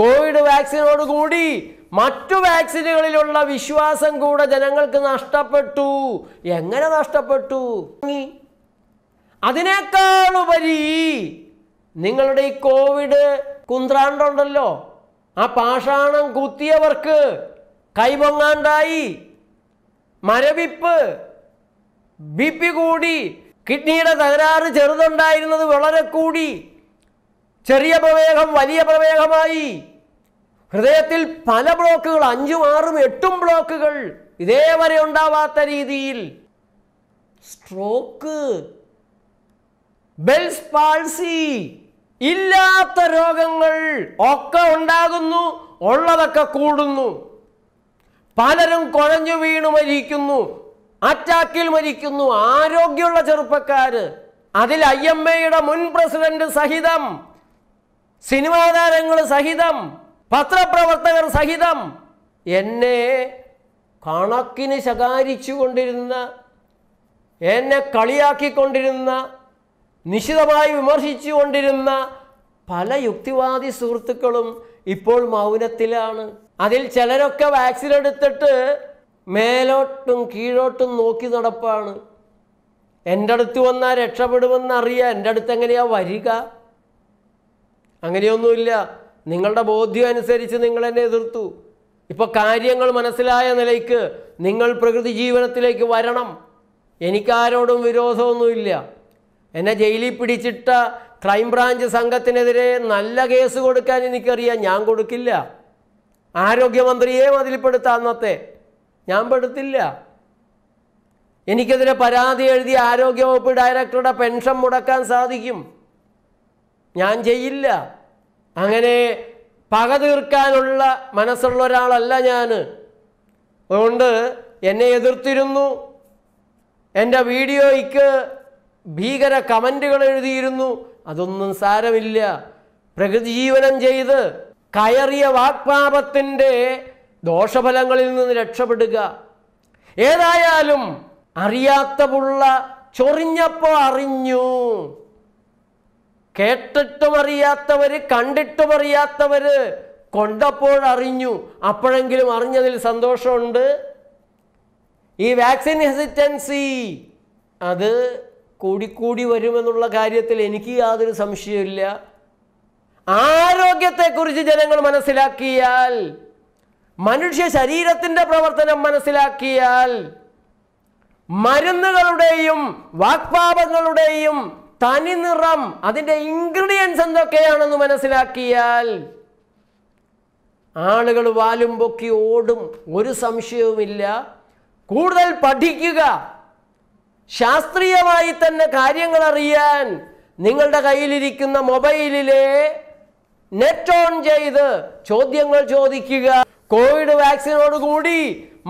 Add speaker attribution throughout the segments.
Speaker 1: Covid വാക്സിനോടുകൂടി മറ്റു വാക്സിനുകളിലുള്ള വിശ്വാസം കൂടെ ജനങ്ങൾക്ക് നഷ്ടപ്പെട്ടു എങ്ങനെ നഷ്ടപ്പെട്ടു അതിനേക്കാളുപരി നിങ്ങളുടെ ഈ കോവിഡ് കുന്ത്രാണ്ടുണ്ടല്ലോ ആ പാഷാണം കുത്തിയവർക്ക് കൈപൊങ്ങാണ്ടായി മരവിപ്പ് ബി പി കൂടി കിഡ്നിയുടെ തകരാറ് ചെറുതുണ്ടായിരുന്നത് വളരെ കൂടി ചെറിയ പ്രമേഹം വലിയ പ്രമേഹമായി ഹൃദയത്തിൽ പല ബ്ലോക്കുകൾ അഞ്ചും ആറും എട്ടും ബ്ലോക്കുകൾ ഇതേവരെ ഉണ്ടാവാത്ത രീതിയിൽ സ്ട്രോക്ക് ബെൽസ് പാൾസി ഇല്ലാത്ത രോഗങ്ങൾ ഒക്കെ ഉണ്ടാകുന്നു ഉള്ളതൊക്കെ കൂടുന്നു പലരും കുഴഞ്ഞു വീണു മരിക്കുന്നു അറ്റാക്കിൽ മരിക്കുന്നു ആരോഗ്യമുള്ള ചെറുപ്പക്കാര് അതിൽ ഐ എം എയുടെ മുൻ പ്രസിഡന്റ് സഹിതം സിനിമാ താരങ്ങൾ സഹിതം പത്രപ്രവർത്തകർ സഹിതം എന്നെ കണക്കിന് ശകാരിച്ചു കൊണ്ടിരുന്ന എന്നെ കളിയാക്കിക്കൊണ്ടിരുന്ന നിശിതമായി വിമർശിച്ചു കൊണ്ടിരുന്ന പല യുക്തിവാദി സുഹൃത്തുക്കളും ഇപ്പോൾ മൗനത്തിലാണ് അതിൽ ചിലരൊക്കെ വാക്സിൻ എടുത്തിട്ട് മേലോട്ടും കീഴോട്ടും നോക്കി നടപ്പാണ് എൻ്റെ അടുത്ത് വന്നാൽ രക്ഷപ്പെടുമെന്നറിയാം എൻ്റെ അടുത്ത് എങ്ങനെയാണ് വരിക അങ്ങനെയൊന്നുമില്ല നിങ്ങളുടെ ബോധ്യം അനുസരിച്ച് നിങ്ങൾ എന്നെ എതിർത്തു ഇപ്പോൾ കാര്യങ്ങൾ മനസ്സിലായ നിലയ്ക്ക് നിങ്ങൾ പ്രകൃതി ജീവനത്തിലേക്ക് വരണം എനിക്കാരോടും വിരോധമൊന്നുമില്ല എന്നെ ജയിലിൽ പിടിച്ചിട്ട ക്രൈംബ്രാഞ്ച് സംഘത്തിനെതിരെ നല്ല കേസ് കൊടുക്കാൻ എനിക്കറിയാം ഞാൻ കൊടുക്കില്ല ആരോഗ്യമന്ത്രിയെ മതിൽപ്പെടുത്താം അന്നത്തെ ഞാൻ പെടുത്തില്ല എനിക്കെതിരെ പരാതി എഴുതി ആരോഗ്യവകുപ്പ് ഡയറക്ടറുടെ പെൻഷൻ മുടക്കാൻ സാധിക്കും ഞാൻ ചെയ്യില്ല അങ്ങനെ പക തീർക്കാനുള്ള മനസ്സുള്ള ഒരാളല്ല ഞാൻ അതുകൊണ്ട് എന്നെ എതിർത്തിരുന്നു എൻ്റെ വീഡിയോയ്ക്ക് ഭീകര കമൻറ്റുകൾ എഴുതിയിരുന്നു അതൊന്നും സാരമില്ല പ്രകൃതി ജീവനം ചെയ്ത് കയറിയ വാക്പാപത്തിൻ്റെ ദോഷഫലങ്ങളിൽ നിന്ന് രക്ഷപ്പെടുക ഏതായാലും പുള്ള ചൊറിഞ്ഞപ്പോൾ അറിഞ്ഞു കേട്ടിട്ടും അറിയാത്തവർ കണ്ടിട്ടും അറിയാത്തവർ കൊണ്ടപ്പോൾ അറിഞ്ഞു അപ്പോഴെങ്കിലും അറിഞ്ഞതിൽ സന്തോഷമുണ്ട് ഈ വാക്സിൻ ഹെസിറ്റൻസി അത് കൂടിക്കൂടി വരുമെന്നുള്ള കാര്യത്തിൽ എനിക്ക് യാതൊരു സംശയമില്ല ആരോഗ്യത്തെക്കുറിച്ച് ജനങ്ങൾ മനസ്സിലാക്കിയാൽ മനുഷ്യ ശരീരത്തിൻ്റെ പ്രവർത്തനം മനസ്സിലാക്കിയാൽ മരുന്നുകളുടെയും വാക്പാപങ്ങളുടെയും തനി നിറം അതിൻ്റെ ഇൻഗ്രീഡിയൻസ് എന്തൊക്കെയാണെന്ന് മനസ്സിലാക്കിയാൽ ആളുകൾ വാലും പൊക്കി ഓടും ഒരു സംശയവുമില്ല കൂടുതൽ പഠിക്കുക ശാസ്ത്രീയമായി തന്നെ കാര്യങ്ങൾ അറിയാൻ നിങ്ങളുടെ കയ്യിലിരിക്കുന്ന മൊബൈലിലെ നെറ്റ് ഓൺ ചെയ്ത് ചോദ്യങ്ങൾ ചോദിക്കുക കോവിഡ് കൂടി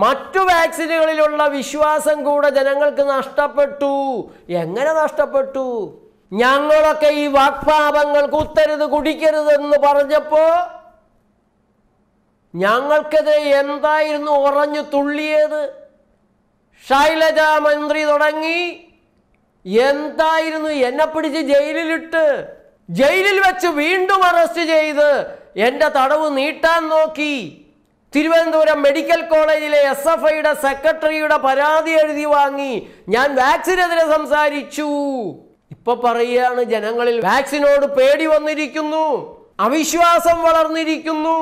Speaker 1: മറ്റു വാക്സിനുകളിലുള്ള വിശ്വാസം കൂടെ ജനങ്ങൾക്ക് നഷ്ടപ്പെട്ടു എങ്ങനെ നഷ്ടപ്പെട്ടു ഞങ്ങളൊക്കെ ഈ വാക്പാപങ്ങൾ കുത്തരുത് കുടിക്കരുതെന്ന് പറഞ്ഞപ്പോൾ ഞങ്ങൾക്കെതിരെ എന്തായിരുന്നു ഉറഞ്ഞു തുള്ളിയത് ശൈലജ മന്ത്രി തുടങ്ങി എന്തായിരുന്നു എന്നെ പിടിച്ച് ജയിലിലിട്ട് ജയിലിൽ വെച്ച് വീണ്ടും അറസ്റ്റ് ചെയ്ത് എൻ്റെ തടവ് നീട്ടാൻ നോക്കി തിരുവനന്തപുരം മെഡിക്കൽ കോളേജിലെ എസ് എഫ് ഐയുടെ സെക്രട്ടറിയുടെ പരാതി എഴുതി വാങ്ങി ഞാൻ വാക്സിനെതിരെ സംസാരിച്ചു ഇപ്പൊ പറയുകയാണ് ജനങ്ങളിൽ വാക്സിനോട് പേടി വന്നിരിക്കുന്നു അവിശ്വാസം വളർന്നിരിക്കുന്നു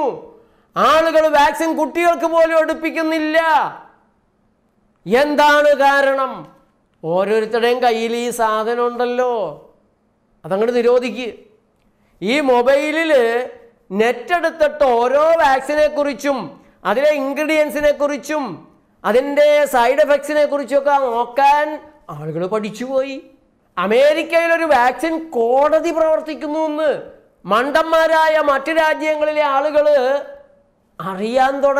Speaker 1: ആളുകൾ വാക്സിൻ കുട്ടികൾക്ക് പോലും എടുപ്പിക്കുന്നില്ല എന്താണ് കാരണം ഓരോരുത്തരുടെയും കയ്യിൽ ഈ സാധനം ഉണ്ടല്ലോ അതങ്ങോട്ട് നിരോധിക്ക് ഈ മൊബൈലിൽ നെറ്റ് എടുത്തിട്ട് ഓരോ വാക്സിനെക്കുറിച്ചും അതിലെ ഇൻഗ്രീഡിയൻസിനെ കുറിച്ചും അതിൻ്റെ സൈഡ് എഫക്ട്സിനെ കുറിച്ചൊക്കെ നോക്കാൻ ആളുകൾ പഠിച്ചുപോയി അമേരിക്കയിലൊരു വാക്സിൻ കോടതി പ്രവർത്തിക്കുന്നു എന്ന് മണ്ടന്മാരായ മറ്റു രാജ്യങ്ങളിലെ ആളുകൾ അറിയാൻ തുടങ്ങി